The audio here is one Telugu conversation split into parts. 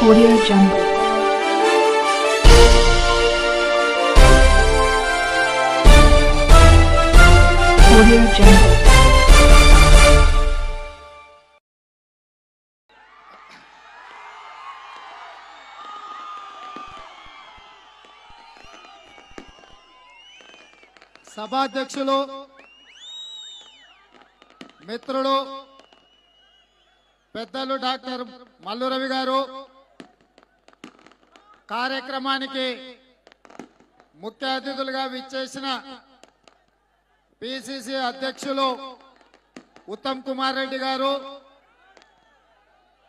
Audio Jungle. Audio Jungle. సభాధ్యక్షులు మిత్రులు పెద్దలు డాక్టర్ మల్లురవి గారు కార్యక్రమానికి ముఖ్య అతిథులుగా విచ్చేసిన పిసిసి అధ్యక్షులు ఉత్తమ్ కుమార్ రెడ్డి గారు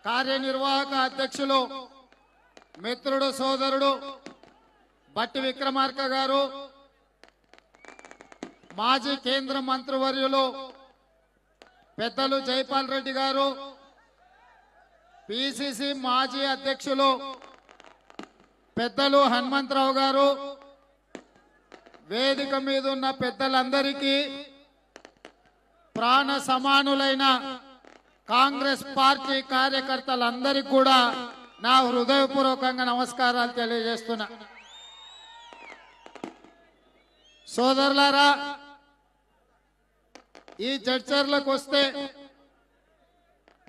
కార్యనిర్వాహక అధ్యక్షులు మిత్రుడు సోదరుడు బట్టి విక్రమార్క గారు మాజీ కేంద్ర మంత్రివర్యులు పెద్దలు జైపాల్ రెడ్డి గారు పిసిసి మాజీ అధ్యక్షులు పెద్దలు హనుమంతరావు గారు వేదిక మీద ఉన్న పెద్దలందరికీ ప్రాణ సమానులైన కాంగ్రెస్ పార్టీ కార్యకర్తలందరికీ కూడా నా హృదయపూర్వకంగా నమస్కారాలు తెలియజేస్తున్నా సోదరులారా ఈ జడ్జర్లకు వస్తే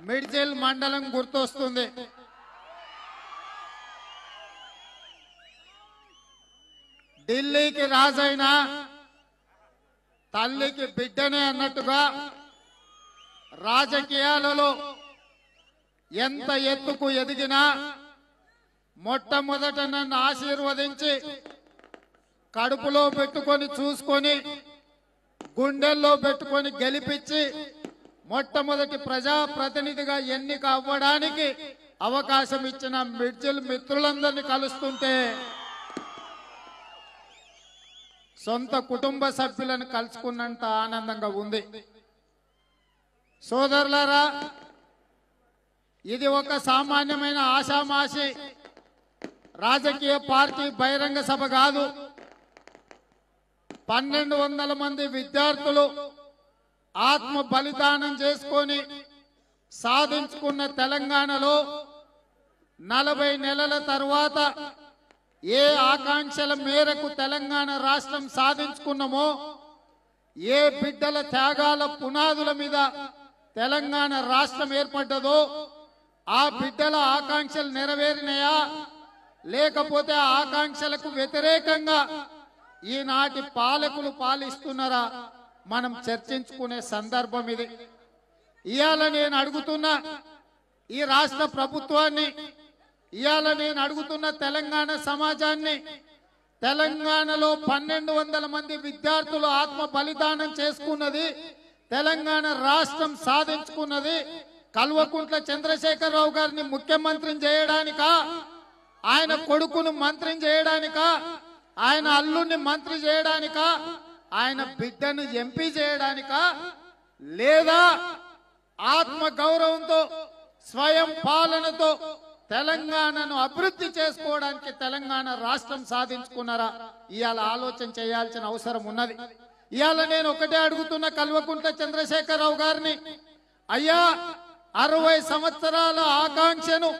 మిడ్జిల్ మండలం గుర్తొస్తుంది ఢిల్లీకి రాజైన తల్లికి బిడ్డనే అన్నట్టుగా రాజకీయాలలో ఎంత ఎత్తుకు ఎదిగినా మొట్టమొదట నన్ను ఆశీర్వదించి కడుపులో పెట్టుకొని చూసుకొని గుండెల్లో పెట్టుకొని గెలిపించి మొట్టమొదటి ప్రజాప్రతినిధిగా ఎన్నిక అవ్వడానికి అవకాశం ఇచ్చిన మిడ్జిల్ మిత్రులందరినీ కలుస్తుంటే సొంత కుటుంబ సభ్యులను కలుసుకున్నంత ఆనందంగా ఉంది సోదరులరా ఇది ఒక సామాన్యమైన ఆషామాషి రాజకీయ పార్టీ బహిరంగ సభ కాదు పన్నెండు వందల మంది విద్యార్థులు ఆత్మ బలిదానం చేసుకొని సాధించుకున్న తెలంగాణలో నలభై నెలల తర్వాత ఏ ఆకాంక్షల మేరకు తెలంగాణ రాష్ట్రం సాధించుకున్నామో ఏ బిడ్డల త్యాగాల పునాదుల మీద తెలంగాణ రాష్ట్రం ఏర్పడ్డదో ఆ బిడ్డల ఆకాంక్షలు నెరవేరినాయా లేకపోతే ఆకాంక్షలకు వ్యతిరేకంగా ఈనాటి పాలకులు పాలిస్తున్నారా మనం చర్చించుకునే సందర్భం ఇది ఇవాళ నేను అడుగుతున్నా ఈ రాష్ట్ర ప్రభుత్వాన్ని ఇవాళ నేను అడుగుతున్న తెలంగాణ సమాజాన్ని తెలంగాణలో పన్నెండు వందల మంది విద్యార్థులు ఆత్మ బలిదానం చేసుకున్నది తెలంగాణ రాష్ట్రం సాధించుకున్నది కల్వకుంట్ల చంద్రశేఖరరావు గారిని ముఖ్యమంత్రి చేయడానిక ఆయన కొడుకును మంత్రి చేయడానిక ఆయన అల్లుని మంత్రి చేయడానిక ఆయన బిడ్డను ఎంపీ చేయడానిక లేదా ఆత్మ గౌరవంతో స్వయం పాలనతో తెలంగాణను అభివృద్ధి చేసుకోవడానికి తెలంగాణ రాష్ట్రం సాధించుకున్నారా ఇవాళ ఆలోచన చేయాల్సిన అవసరం ఉన్నది ఇవాళ నేను ఒకటే అడుగుతున్న కల్వకుంట చంద్రశేఖరరావు గారిని అయ్యా అరవై సంవత్సరాల ఆకాంక్షను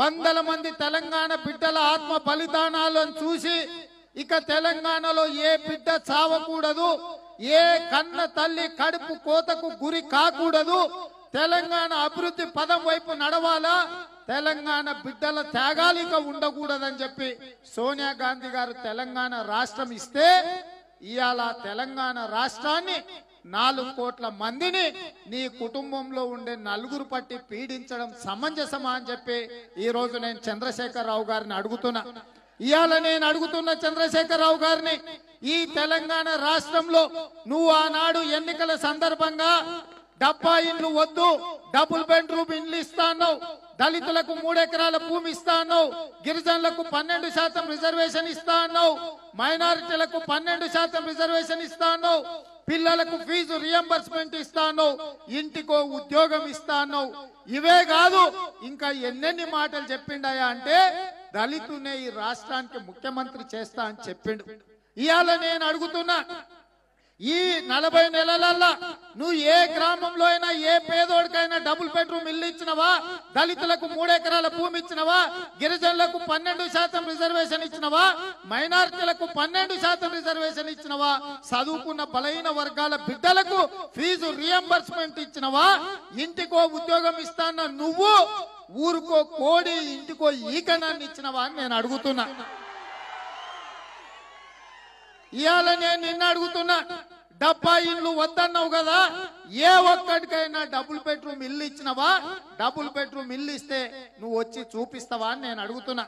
వందల మంది తెలంగాణ బిడ్డల ఆత్మ బలిదానాలను చూసి ఇక తెలంగాణలో ఏ బిడ్డ చావకూడదు ఏ కన్న తల్లి కడుపు కోతకు గురి కాకూడదు తెలంగాణ అభివృద్ధి పదం వైపు నడవాలా తెలంగాణ బిడ్డల త్యాగాలిక ఉండకూడదని చెప్పి సోనియా గాంధీ గారు తెలంగాణ రాష్ట్రం ఇస్తే ఇవాళ తెలంగాణ రాష్ట్రాన్ని నాలుగు కోట్ల మందిని నీ కుటుంబంలో ఉండే నలుగురు పట్టి పీడించడం సమంజసమా అని చెప్పి ఈ రోజు నేను చంద్రశేఖరరావు గారిని అడుగుతున్నా ఇవాళ నేను అడుగుతున్న చంద్రశేఖరరావు గారిని ఈ తెలంగాణ రాష్ట్రంలో నువ్వు ఆనాడు ఎన్నికల సందర్భంగా డబ్బా ఇండ్లు వద్దు డబుల్ బెడ్రూమ్ ఇండ్లు ఇస్తాను దళితులకు మూడెకరాల భూమి ఇస్తా అన్నావు గిరిజనులకు పన్నెండు శాతం రిజర్వేషన్ ఇస్తా అన్నావు మైనారిటీలకు పన్నెండు శాతం రిజర్వేషన్ ఇస్తా అన్నావు పిల్లలకు ఫీజు రియంబర్స్మెంట్ ఇస్తాను ఇంటికో ఉద్యోగం ఇస్తాను ఇవే కాదు ఇంకా ఎన్నెన్ని మాటలు చెప్పిండయా అంటే దళితునే ఈ రాష్ట్రానికి ముఖ్యమంత్రి చేస్తా అని చెప్పిండు ఇవాళ నేను అడుగుతున్నా ఈ నలభై నెలలల్లా నువ్వు ఏ గ్రామంలో అయినా ఏ పేదోడికైనా డబుల్ బెడ్రూమ్ ఇల్లు ఇచ్చినవా దళితులకు మూడెకరాల భూమి ఇచ్చినవా గిరిజనులకు పన్నెండు శాతం రిజర్వేషన్ ఇచ్చినవా మైనారిటీలకు పన్నెండు శాతం రిజర్వేషన్ ఇచ్చినవా చదువుకున్న బలహీన వర్గాల బిడ్డలకు ఫీజు రియంబర్స్మెంట్ ఇచ్చినవా ఇంటికో ఉద్యోగం ఇస్తాన నువ్వు ఊరుకో కోడి ఇంటికో ఈకనాన్ని ఇచ్చినవా అని నేను అడుగుతున్నా ఇవాళ నేను నిన్న అడుగుతున్నా డబ్బా ఇల్లు వద్దన్నావు కదా ఏ ఒక్కడికైనా డబుల్ బెడ్రూమ్ ఇల్లు ఇచ్చినవా డబుల్ బెడ్రూమ్ ఇల్లు ఇస్తే నువ్వు వచ్చి చూపిస్తావా అని నేను అడుగుతున్నా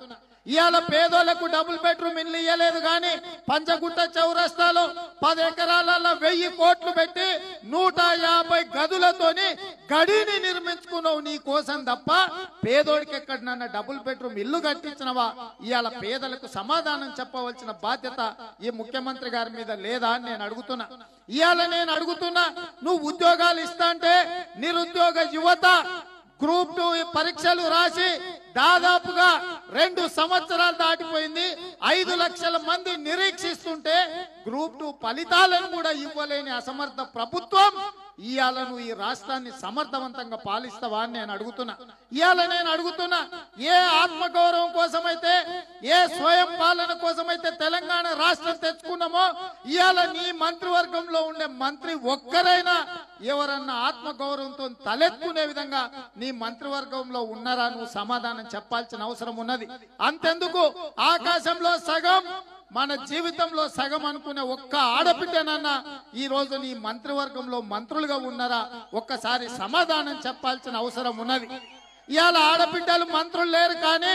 ఇవాళ పేదోళ్లకు డబుల్ బెడ్రూమ్ ఇల్లు ఇవ్వలేదు కానీ పంచగుట్ట చౌరస్తాలో పది ఎకరాలలో వెయ్యి కోట్లు పెట్టి నూట యాభై గదులతోని గడిని నిర్మించుకున్నావు నీ కోసం తప్ప పేదోడికి ఎక్కడనన్న డబుల్ బెడ్రూమ్ ఇల్లు కట్టించినవా ఇవాళ పేదలకు సమాధానం చెప్పవలసిన బాధ్యత ఈ ముఖ్యమంత్రి గారి మీద లేదా అని నేను అడుగుతున్నా ఇవాళ నేను అడుగుతున్నా నువ్వు ఉద్యోగ ఉద్యోగాలు ఇస్తాంటే నిరుద్యోగ యువత గ్రూప్ టూ పరీక్షలు రాసి దాదాపుగా రెండు సంవత్సరాలు దాటిపోయింది ఐదు లక్షల మంది నిరీక్షిస్తుంటే గ్రూప్ టూ ఫలితాలను కూడా ఇవ్వలేని అసమర్థ ప్రభుత్వం ఇవాళ నువ్వు ఈ రాష్ట్రాన్ని సమర్థవంతంగా పాలిస్తావా అని నేను అడుగుతున్నా ఇవాళ నేను అడుగుతున్నా ఏ ఆత్మగౌరవం కోసమైతే ఏ స్వయం పాలన కోసమైతే తెలంగాణ రాష్ట్రం తెచ్చుకున్నామో ఇవాళ నీ మంత్రివర్గంలో ఉండే మంత్రి ఒక్కరైనా ఎవరన్నా ఆత్మగౌరవంతో తలెత్తుకునే విధంగా నీ మంత్రివర్గంలో ఉన్నారా నువ్వు సమాధానం చెప్పాల్సిన అవసరం ఉన్నది అంతెందుకు ఆకాశంలో సగం మన జీవితంలో సగం అనుకునే ఒక్క ఆడపిట్టనన్నా ఈ రోజు నీ మంత్రివర్గంలో మంత్రులుగా ఉన్నారా ఒక్కసారి సమాధానం చెప్పాల్సిన అవసరం ఉన్నది ఇవాళ ఆడపిడ్డలు మంత్రులు లేరు కానీ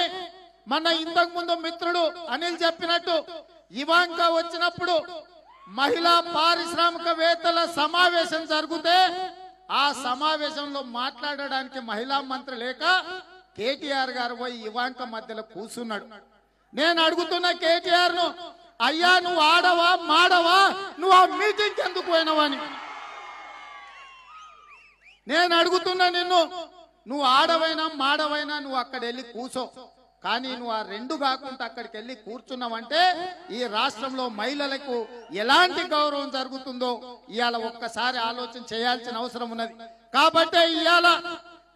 మన ఇంతకు ముందు మిత్రుడు అనిల్ చెప్పినట్టు ఇవాంక వచ్చినప్పుడు మహిళా పారిశ్రామికవేత్తల సమావేశం జరిగితే ఆ సమావేశంలో మాట్లాడడానికి మహిళా మంత్రి లేక కేటీఆర్ గారు పోయి ఇవాంక మధ్యలో కూర్చున్నాడు నేను అడుగుతున్న కేటీఆర్ ను అయ్యా నువ్వు ఆడవా మాడవా నువ్వు ఆ మీటింగ్ ఎందుకు పోయినవా అని నేను అడుగుతున్నా నిన్ను నువ్వు ఆడవైనా మాడవైనా నువ్వు అక్కడ వెళ్ళి కూసో కానీ నువ్వు ఆ రెండు కాకుండా అక్కడికి వెళ్ళి కూర్చున్నావంటే ఈ రాష్ట్రంలో మహిళలకు ఎలాంటి గౌరవం జరుగుతుందో ఇవాళ ఒక్కసారి ఆలోచన చేయాల్సిన అవసరం ఉన్నది కాబట్టి ఇవాళ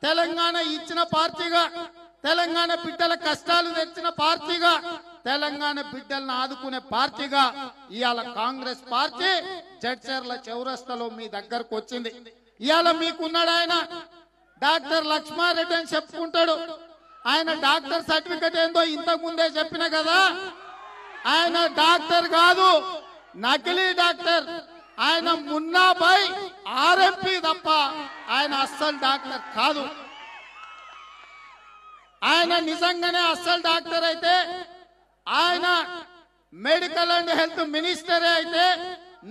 తెలంగాణ ఇచ్చిన పార్టీగా తెలంగాణ బిడ్డల కష్టాలు తెచ్చిన పార్టీగా తెలంగాణ బిడ్డలను ఆదుకునే పార్టీగా ఇవాళ కాంగ్రెస్ పార్టీ జడ్చర్ల చౌరస్తలో మీ దగ్గరకు వచ్చింది ఇవాళ మీకున్నాడు ఆయన డాక్టర్ లక్ష్మారెడ్డి అని చెప్పుకుంటాడు ఆయన డాక్టర్ సర్టిఫికెట్ ఏందో ఇంతకు ముందే చెప్పిన కదా ఆయన డాక్టర్ కాదు నకిలీ డాక్టర్ ఆయన మున్నాబాయ్ ఆర్ఎంపీ తప్ప ఆయన అస్సలు డాక్టర్ కాదు ఆయన నిజంగానే అస్సలు డాక్టర్ అయితే ఆయన మెడికల్ అండ్ హెల్త్ మినిస్టర్ అయితే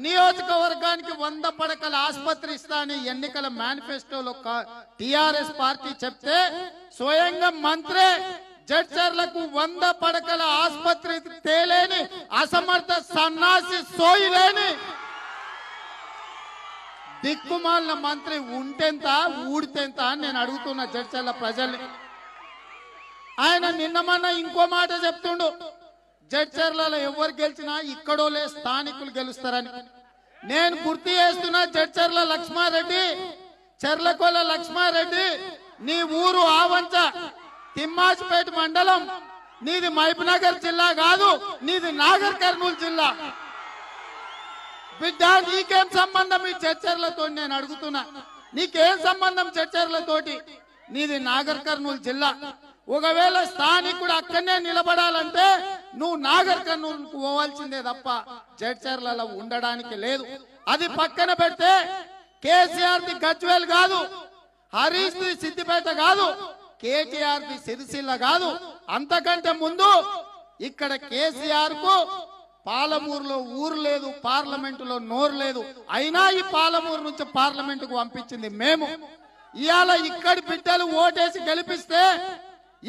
నియోజకవర్గానికి వంద పడకల ఆసుపత్రి ఇస్తా అని ఎన్నికల మేనిఫెస్టోలో టిఆర్ఎస్ పార్టీ చెప్తే స్వయంగా మంత్రి జడ్చర్లకు వంద పడకల ఆసుపత్రి తేలేని అసమర్థ సన్నాసి సోయిలేని దిక్కుమాలిన మంత్రి ఉంటెంత ఊడితేంత అని నేను అడుగుతున్న జడ్చర్ల ప్రజల్ని ఆయన నిన్నమన్న ఇంకో మాట చెప్తుండు జడ్చర్లలో ఎవరు గెలిచినా ఇక్కడోలే స్థానికులు గెలుస్తారని నేను గుర్తు చేస్తున్నా జడ్చర్ల లక్ష్మారెడ్డి చెర్లకొల లక్ష్మారెడ్డి నీ ఊరు ఆవంచ తిమ్మాజ్పేట మండలం నీది మైపునగర్ జిల్లా కాదు నీది నాగర్ కర్నూలు జిల్లా బిడ్డ నీకేం సంబంధం ఈ చర్చర్లతో నేను అడుగుతున్నా నీకేం సంబంధం చర్చర్లతోటి నీది నాగర్ కర్నూలు జిల్లా ఒకవేళ స్థానికుడు అక్కడనే నిలబడాలంటే నువ్వు నాగర్ కర్నూలు పోవాల్సిందే తప్ప జడ్చర్ల ఉండడానికి లేదు అది పక్కన పెడితే కేసీఆర్ ది గజ్వేల్ కాదు హరీష్ ది సిద్దిపేట కాదు కేటీఆర్ ది సిరిసిల్ల కాదు అంతకంటే ముందు ఇక్కడ కేసీఆర్ కు పాలమూరులో ఊరు లేదు లో నోరు లేదు అయినా ఈ పాలమూరు నుంచి కు పంపించింది మేము ఇవాళ ఇక్కడి బిడ్డలు ఓటేసి గెలిపిస్తే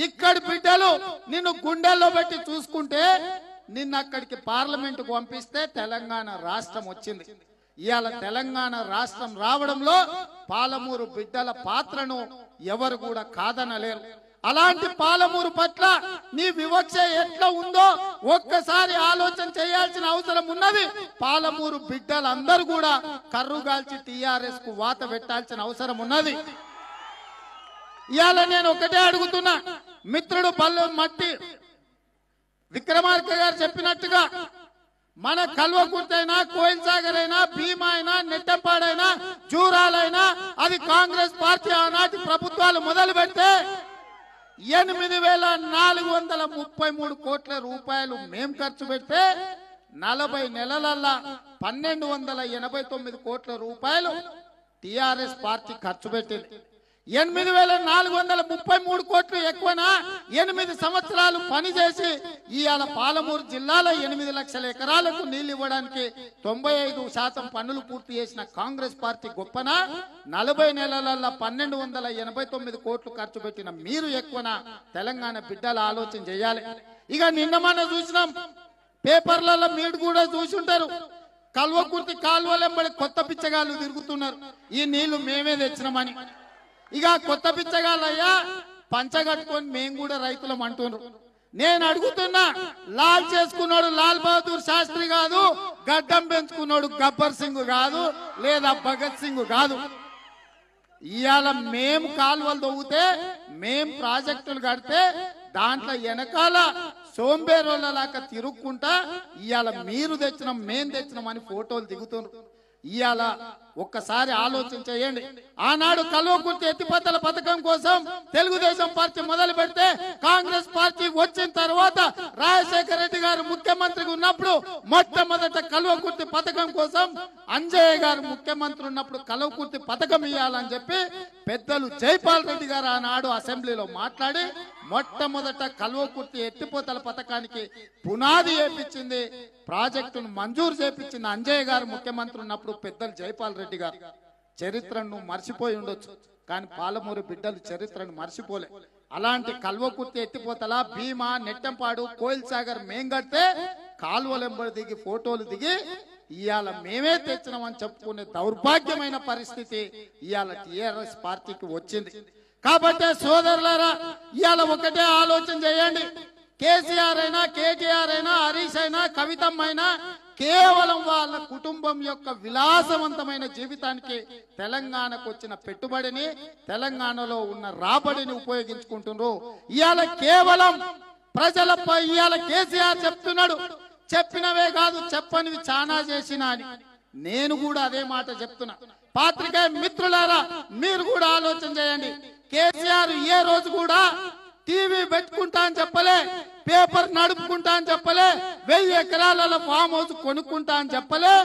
ఇక్కడి బిడ్డలు నిన్ను గుండెల్లో పెట్టి చూసుకుంటే నిన్న అక్కడికి పార్లమెంటుకు పంపిస్తే తెలంగాణ రాష్ట్రం వచ్చింది ఇవాళ తెలంగాణ రాష్ట్రం రావడంలో పాలమూరు బిడ్డల పాత్రను ఎవరు కూడా కాదనలేరు అలాంటి పాలమూరు పట్ల నీ వివక్ష ఎట్లా ఉందో ఒక్కసారి ఆలోచన చేయాల్సిన అవసరం ఉన్నది పాలమూరు బిడ్డలందరూ కూడా కర్రుగాల్చి టిఆర్ఎస్ కు వాత పెట్టాల్సిన అవసరం ఉన్నది ఇవాళ నేను ఒకటే అడుగుతున్నా మిత్రుడు పల్లె మట్టి విక్రమార్క గారు చెప్పినట్టుగా మన కల్వకుర్తైనా కోయిల్ సాగర్ అయినా భీమా అయినా నెట్టపాడైనా చూరాలైనా అది కాంగ్రెస్ పార్టీ ఆనాటి ప్రభుత్వాలు మొదలు పెడితే ఎనిమిది వేల నాలుగు వందల ముప్పై మూడు కోట్ల రూపాయలు మేం ఖర్చు పెడితే నలభై నెలలల్లా పన్నెండు వందల ఎనభై తొమ్మిది కోట్ల రూపాయలు టిఆర్ఎస్ పార్టీ ఖర్చు పెట్టింది ఎనిమిది వేల నాలుగు వందల ముప్పై మూడు కోట్లు ఎక్కువన ఎనిమిది సంవత్సరాలు పనిచేసి ఇవాళ పాలమూరు జిల్లాలో ఎనిమిది లక్షల ఎకరాలకు నీళ్లు ఇవ్వడానికి తొంభై ఐదు శాతం పనులు పూర్తి చేసిన కాంగ్రెస్ పార్టీ గొప్పన నలభై నెలలలో పన్నెండు వందల ఎనభై తొమ్మిది కోట్లు ఖర్చు పెట్టిన మీరు ఎక్కువన తెలంగాణ బిడ్డల ఆలోచన చేయాలి ఇక నిన్న మనం చూసినాం పేపర్లలో మీరు కూడా చూసి ఉంటారు కల్వకుర్తి కాల్వలెంబడి కొత్త పిచ్చగాళ్ళు తిరుగుతున్నారు ఈ నీళ్లు మేమే తెచ్చినామని ఇక కొత్త పిచ్చగాళ్ళయ్యా పంచగట్టుకొని మేము కూడా రైతులం అంటున్నారు నేను అడుగుతున్నా లాల్ చేసుకున్నాడు లాల్ బహదూర్ శాస్త్రి కాదు గడ్డం పెంచుకున్నాడు గబ్బర్ సింగ్ కాదు లేదా భగత్ సింగ్ కాదు ఇవాళ మేము కాలువలు తవ్వుతే మేం ప్రాజెక్టులు కడితే దాంట్లో వెనకాల లాగా తిరుక్కుంటా ఇవాళ మీరు తెచ్చినాం మేం తెచ్చినాం అని ఫోటోలు దిగుతున్నారు ఇవాళ ఒక్కసారి ఆలోచన చేయండి ఆనాడు కల్వకుర్తి ఎత్తిపత్తల పథకం కోసం తెలుగుదేశం పార్టీ మొదలు పెడితే కాంగ్రెస్ పార్టీ వచ్చిన తర్వాత రాజశేఖర రెడ్డి గారు ముఖ్యమంత్రిగా ఉన్నప్పుడు మొట్టమొదట కల్వకుర్తి పథకం కోసం అంజయ్య గారు ముఖ్యమంత్రి ఉన్నప్పుడు కల్వకుర్తి పథకం ఇవ్వాలని చెప్పి పెద్దలు జైపాల్ రెడ్డి గారు ఆనాడు అసెంబ్లీలో మాట్లాడి మొట్టమొదట కల్వకుర్తి ఎత్తిపోతల పథకానికి పునాది వేపించింది ప్రాజెక్టును మంజూరు చేపించింది అంజయ్య గారు ముఖ్యమంత్రి ఉన్నప్పుడు పెద్దలు జైపాల్ రెడ్డి గారు చరిత్రను మర్చిపోయి ఉండొచ్చు కానీ పాలమూరు బిడ్డలు చరిత్రను మర్చిపోలే అలాంటి కల్వకుర్తి ఎత్తిపోతల భీమా నెట్టంపాడు కోయిల్ సాగర్ మేం కడితే కాలువలెంబడి దిగి ఫోటోలు దిగి ఇవాళ మేమే తెచ్చినామని చెప్పుకునే దౌర్భాగ్యమైన పరిస్థితి ఇవాళ టిఆర్ఎస్ పార్టీకి వచ్చింది కాబట్టి సోదరులరా ఇవాళ ఒకటే ఆలోచన చేయండి కేసీఆర్ అయినా కేటీఆర్ అయినా హరీష్ అయినా కవితమ్మ అయినా కేవలం వాళ్ళ కుటుంబం యొక్క విలాసవంతమైన జీవితానికి తెలంగాణకు వచ్చిన పెట్టుబడిని తెలంగాణలో ఉన్న రాబడిని ఉపయోగించుకుంటున్నారు ఇవాళ కేవలం ప్రజలపై ఇవాళ కేసీఆర్ చెప్తున్నాడు చెప్పినవే కాదు చెప్పనివి చానా చేసిన అని నేను కూడా అదే మాట చెప్తున్నా పాత్రికే మిత్రులారా మీరు కూడా ఆలోచన చేయండి కేసీఆర్ ఏ రోజు కూడా టీవీ పెట్టుకుంటా అని చెప్పలే పేపర్ నడుపుకుంటా అని చెప్పలే వెయ్యి ఎకరాల ఫామ్ హౌస్ కొనుక్కుంటా అని చెప్పలే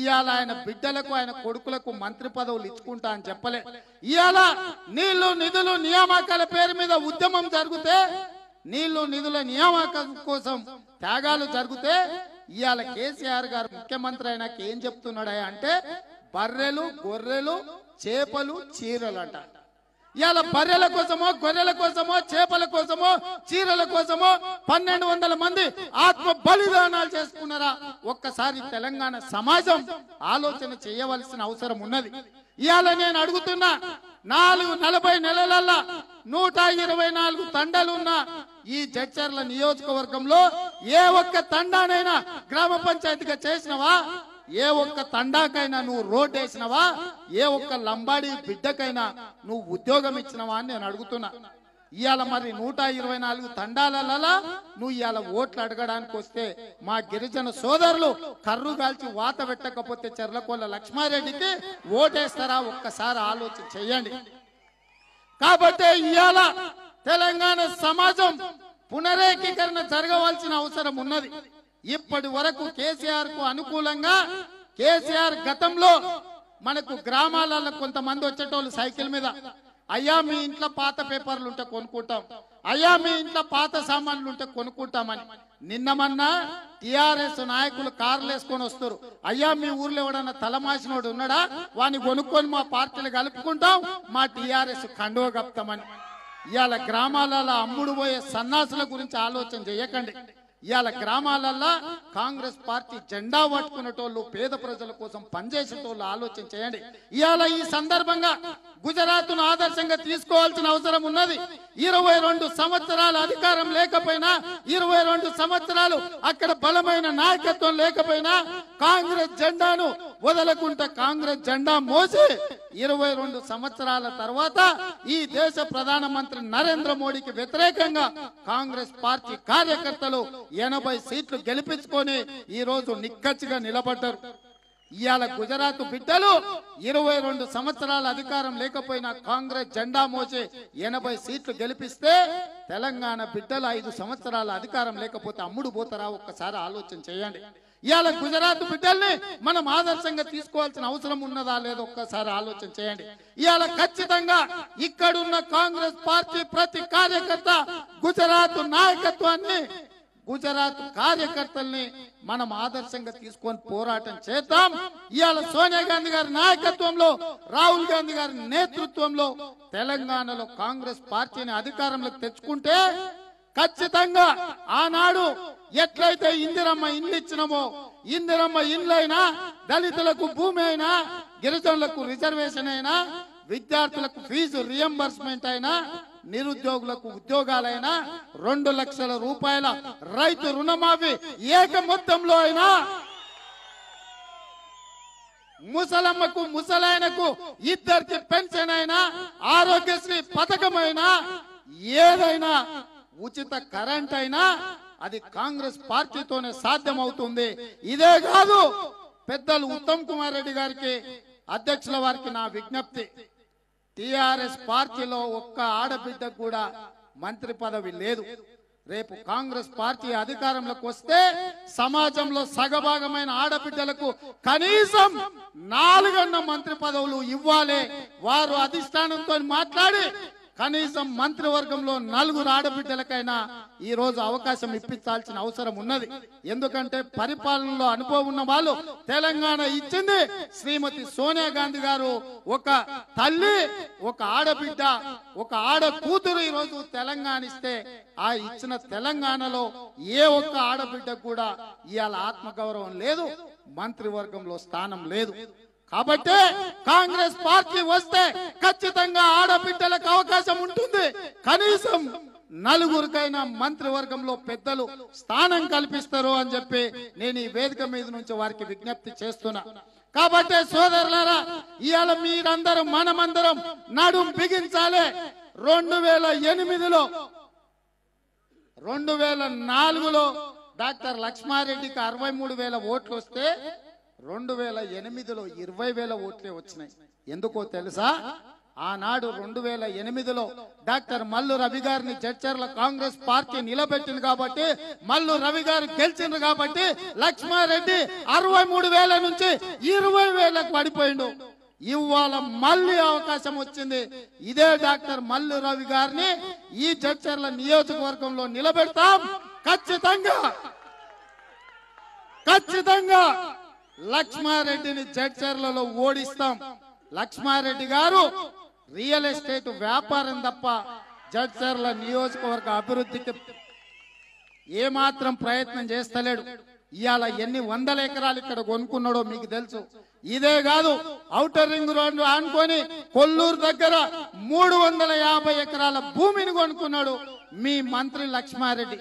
ఇవాళ ఆయన బిడ్డలకు ఆయన కొడుకులకు మంత్రి పదవులు ఇచ్చుకుంటా అని చెప్పలే ఇవాళ నీళ్లు నిధులు నియామకాల పేరు మీద ఉద్యమం జరిగితే నీళ్లు నిధుల నియామకం కోసం త్యాగాలు జరిగితే ఇవాళ కేసీఆర్ గారు ముఖ్యమంత్రి అయినాక ఏం చెప్తున్నాడా అంటే బర్రెలు గొర్రెలు చేపలు చీరలు అంటారు ఇవాళ బర్రెల కోసమో గొర్రెల కోసమో చేపల కోసమో చీరల కోసమో పన్నెండు వందల మంది ఆత్మ బలిదానాలు చేసుకున్నారా ఒక్కసారి తెలంగాణ సమాజం ఆలోచన చేయవలసిన అవసరం ఉన్నది ఇవాళ నేను అడుగుతున్నా నాలుగు నలభై నెలలల్లా నూట ఇరవై నాలుగు ఉన్న ఈ జడ్చర్ల నియోజకవర్గంలో ఏ ఒక్క తండానైనా గ్రామ పంచాయతీగా చేసినవా ఏ ఒక్క తండాకైనా నువ్వు రోడ్ వేసినవా ఏ ఒక్క లంబాడి బిడ్డకైనా నువ్వు ఉద్యోగం ఇచ్చినవా అని నేను అడుగుతున్నా ఇవాళ మరి నూట ఇరవై నాలుగు తండాలలా నువ్వు ఇవాళ ఓట్లు అడగడానికి వస్తే మా గిరిజన సోదరులు కర్రు కాల్చి వాత పెట్టకపోతే చెర్లకోళ్ళ లక్ష్మారెడ్డికి ఓటేస్తారా ఒక్కసారి ఆలోచన చేయండి కాబట్టి ఇవాళ తెలంగాణ సమాజం పునరేకీకరణ జరగవలసిన అవసరం ఉన్నది ఇప్పటి వరకు కేసీఆర్ కు అనుకూలంగా కేసీఆర్ గతంలో మనకు గ్రామాలలో కొంతమంది వచ్చేటోళ్ళు సైకిల్ మీద అయ్యా మీ ఇంట్లో పాత పేపర్లు ఉంటే కొనుక్కుంటాం అయ్యా మీ ఇంట్లో పాత సామాన్లు ఉంటే కొనుక్కుంటామని నిన్నమన్నా టిఆర్ఎస్ నాయకులు కార్లు వేసుకొని వస్తారు అయ్యా మీ ఊర్లో ఎవడన్నా తలమాసినోడు ఉన్నాడా వాని కొనుక్కొని మా పార్టీలు కలుపుకుంటాం మా టిఆర్ఎస్ కండువ కప్తామని ఇవాళ గ్రామాలలో అమ్ముడు పోయే సన్నాసుల గురించి ఆలోచన చేయకండి ఇవాళ గ్రామాలల్లో కాంగ్రెస్ పార్టీ జెండా పట్టుకున్నటోళ్ళు పేద ప్రజల కోసం పనిచేసేటోళ్ళు ఆలోచన చేయండి ఇవాళ ఈ సందర్భంగా గుజరాత్ను ఆదర్శంగా తీసుకోవాల్సిన అవసరం ఉన్నది ఇరవై రెండు సంవత్సరాల అధికారం లేకపోయినా ఇరవై రెండు సంవత్సరాలు అక్కడ బలమైన నాయకత్వం లేకపోయినా కాంగ్రెస్ జెండాను వదలకుంటే కాంగ్రెస్ జెండా మోసి ఇరవై రెండు సంవత్సరాల తర్వాత ఈ దేశ ప్రధానమంత్రి నరేంద్ర మోడీకి వ్యతిరేకంగా కాంగ్రెస్ పార్టీ కార్యకర్తలు ఎనభై సీట్లు గెలిపించుకొని ఈరోజు నిక్కచ్చిగా నిలబడ్డారు ఇవాళ గుజరాత్ బిడ్డలు ఇరవై రెండు సంవత్సరాల అధికారం లేకపోయినా కాంగ్రెస్ జెండా మోసి ఎనభై సీట్లు గెలిపిస్తే తెలంగాణ బిడ్డలు ఐదు సంవత్సరాల అధికారం లేకపోతే అమ్ముడు పోతారా ఒక్కసారి ఆలోచన చేయండి ఇవాళ గుజరాత్ బిడ్డల్ని మనం ఆదర్శంగా తీసుకోవాల్సిన అవసరం ఉన్నదా లేదో ఒక్కసారి ఆలోచన చేయండి ఇవాళ ఖచ్చితంగా ఇక్కడున్న కాంగ్రెస్ పార్టీ ప్రతి కార్యకర్త గుజరాత్ నాయకత్వాన్ని గుజరాత్ కార్యకర్తల్ని మనం ఆదర్శంగా తీసుకొని పోరాటం చేద్దాం ఇవాళ సోనియా గాంధీ గారి నాయకత్వంలో రాహుల్ గాంధీ గారి నేతృత్వంలో తెలంగాణలో కాంగ్రెస్ పార్టీని అధికారంలోకి తెచ్చుకుంటే ఖచ్చితంగా ఆనాడు ఎట్లయితే ఇందిరమ్మ ఇల్లు ఇచ్చినమో ఇందిరమ్మ ఇళ్ళైనా దళితులకు భూమి అయినా గిరిజనులకు రిజర్వేషన్ అయినా విద్యార్థులకు ఫీజు రియంబర్స్మెంట్ అయినా నిరుద్యోగులకు ఉద్యోగాలైనా రెండు లక్షల రూపాయల రైతు రుణమాఫీ ఏక మొత్తంలో అయినా ముసలమ్మకు ముసలాయనకు ఇద్దరికి పెన్షన్ అయినా ఆరోగ్యశ్రీ పథకమైనా ఏదైనా ఉచిత కరెంట్ అయినా అది కాంగ్రెస్ పార్టీతోనే సాధ్యమవుతుంది ఇదే కాదు పెద్దలు ఉత్తమ్ కుమార్ రెడ్డి గారికి అధ్యక్షుల వారికి నా విజ్ఞప్తి టిఆర్ఎస్ పార్టీలో ఒక్క ఆడబిడ్డకు కూడా మంత్రి పదవి లేదు రేపు కాంగ్రెస్ పార్టీ అధికారంలోకి వస్తే సమాజంలో సగభాగమైన ఆడబిడ్డలకు కనీసం నాలుగన్న మంత్రి పదవులు ఇవ్వాలి వారు అధిష్టానంతో మాట్లాడి కనీసం మంత్రివర్గంలో నలుగురు ఆడబిడ్డలకైనా ఈ రోజు అవకాశం ఇప్పించాల్సిన అవసరం ఉన్నది ఎందుకంటే పరిపాలనలో అనుభవం ఉన్న వాళ్ళు తెలంగాణ ఇచ్చింది శ్రీమతి సోనియా గాంధీ గారు ఒక తల్లి ఒక ఆడబిడ్డ ఒక ఆడ కూతురు ఈ రోజు తెలంగాణ ఇస్తే ఆ ఇచ్చిన తెలంగాణలో ఏ ఒక్క ఆడబిడ్డకు కూడా ఇవాళ ఆత్మగౌరవం లేదు మంత్రివర్గంలో స్థానం లేదు కాబట్టి కాంగ్రెస్ పార్టీ వస్తే ఖచ్చితంగా ఆడబిడ్డలకు అవకాశం ఉంటుంది కనీసం నలుగురికైనా మంత్రివర్గంలో పెద్దలు స్థానం కల్పిస్తారు అని చెప్పి నేను ఈ వేదిక మీద నుంచి వారికి విజ్ఞప్తి చేస్తున్నా కాబట్టి సోదరులారా ఇవాళ మీరందరం మనమందరం నడుం బిగించాలి రెండు వేల ఎనిమిదిలో రెండు వేల నాలుగులో డాక్టర్ లక్ష్మారెడ్డికి అరవై మూడు వేల ఓట్లు వస్తే రెండు వేల ఎనిమిదిలో ఇరవై వేల ఓట్లే వచ్చినాయి ఎందుకో తెలుసా ఆనాడు రెండు వేల ఎనిమిదిలో డాక్టర్ మల్లు రవి గారిని చర్చర్ల కాంగ్రెస్ పార్టీ నిలబెట్టింది కాబట్టి మల్లు రవి గారు గెలిచింది కాబట్టి లక్ష్మారెడ్డి అరవై మూడు వేల నుంచి ఇరవై వేలకు పడిపోయిండు ఇవాళ మళ్ళీ అవకాశం వచ్చింది ఇదే డాక్టర్ మల్లు రవి గారిని ఈ చర్చర్ల నియోజకవర్గంలో నిలబెడతాం ఖచ్చితంగా ఖచ్చితంగా లక్ష్మారెడ్డిని జడ్చర్లలో ఓడిస్తాం లక్ష్మారెడ్డి గారు రియల్ ఎస్టేట్ వ్యాపారం తప్ప జడ్చర్ల నియోజకవర్గ అభివృద్ధికి ఏమాత్రం ప్రయత్నం చేస్తలేడు ఇవాళ ఎన్ని వందల ఎకరాలు ఇక్కడ కొనుక్కున్నాడో మీకు తెలుసు ఇదే కాదు ఔటర్ రింగ్ రోడ్ ఆనుకొని కొల్లూరు దగ్గర మూడు వందల యాభై ఎకరాల భూమిని కొనుక్కున్నాడు మీ మంత్రి లక్ష్మారెడ్డి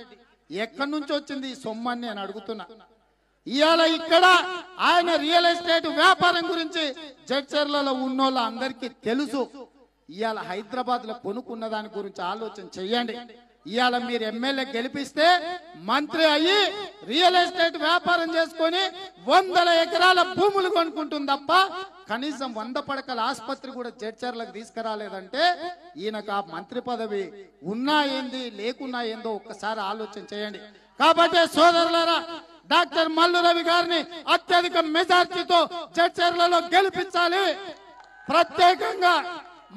ఎక్కడి నుంచి వచ్చింది ఈ సొమ్మని నేను అడుగుతున్నా ఇవాళ ఇక్కడ ఆయన రియల్ ఎస్టేట్ వ్యాపారం గురించి జడ్చర్లలో ఉన్నోళ్ళ అందరికి తెలుసు ఇవాళ హైదరాబాద్ లో కొనుక్కున్న దాని గురించి ఆలోచన చెయ్యండి ఇవాళ మీరు ఎమ్మెల్యే గెలిపిస్తే మంత్రి అయ్యి రియల్ ఎస్టేట్ వ్యాపారం చేసుకొని వందల ఎకరాల భూములు కొనుక్కుంటుంది తప్ప కనీసం వంద పడకల ఆసుపత్రి కూడా జడ్చర్లకు తీసుకురాలేదంటే ఈయనకు ఆ మంత్రి పదవి ఉన్నా ఏంది లేకున్నా ఏందో ఒక్కసారి ఆలోచన చేయండి కాబట్టి సోదరులరా డాక్టర్ మల్లు రవి గారిని అత్యధిక మెజార్టీతో చర్చలలో గెలిపించాలి ప్రత్యేకంగా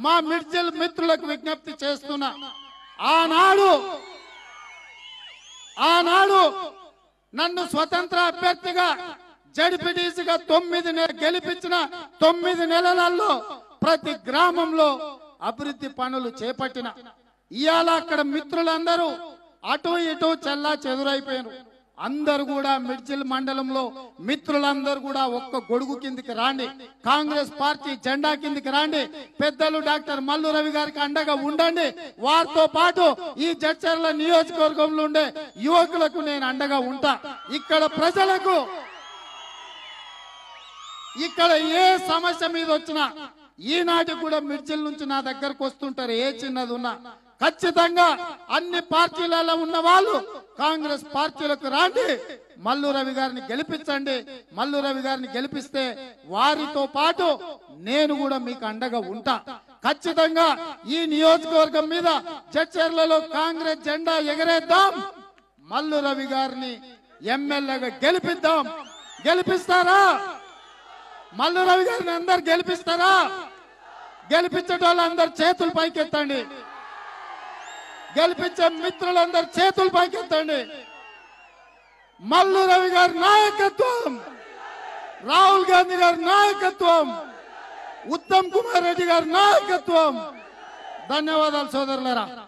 మా మిర్జిల్ మిత్రులకు విజ్ఞప్తి చేస్తున్నా ఆనాడు ఆనాడు నన్ను స్వతంత్ర అభ్యర్థిగా జడిపిటీసీగా తొమ్మిది నెల గెలిపించిన తొమ్మిది నెలలలో ప్రతి గ్రామంలో అభివృద్ధి పనులు చేపట్టిన ఇవాళ అక్కడ మిత్రులందరూ అటు ఇటు చెల్లా చెదురైపోయారు అందరు కూడా మిడ్జిల్ మండలంలో మిత్రులందరూ కూడా ఒక్క గొడుగు కిందికి రాండి కాంగ్రెస్ పార్టీ జెండా కిందికి రాండి పెద్దలు డాక్టర్ మల్లు రవి గారికి అండగా ఉండండి వారితో పాటు ఈ జడ్చర్ల నియోజకవర్గంలో ఉండే యువకులకు నేను అండగా ఉంటా ఇక్కడ ప్రజలకు ఇక్కడ ఏ సమస్య మీద వచ్చినా ఈనాటి కూడా మిర్చిల్ నుంచి నా దగ్గరకు వస్తుంటారు ఏ చిన్నది ఉన్నా ఖచ్చితంగా అన్ని పార్టీలలో ఉన్న వాళ్ళు కాంగ్రెస్ పార్టీలకు రాండి మల్లు రవి గారిని గెలిపించండి మల్లు రవి గారిని గెలిపిస్తే వారితో పాటు నేను కూడా మీకు అండగా ఉంటా ఖచ్చితంగా ఈ నియోజకవర్గం మీద చర్చలలో కాంగ్రెస్ జెండా ఎగరేద్దాం మల్లు రవి గారిని ఎమ్మెల్యేగా గెలిపిద్దాం గెలిపిస్తారా మల్లు రవి గారిని అందరు గెలిపిస్తారా గెలిపించడం అందరు చేతులు పైకెత్తండి कल्पिते मित्रులందർ చేతుల പങ്കിട്ടండి മല്ലു രവിവർ నాయకత్వం രാഹുൽ ഗാന്ധിവർ నాయకత్వం ഉത്തം కుమార్ రెడ్డిവർ నాయకత్వం ధన్యవాదాలు సోదർలారా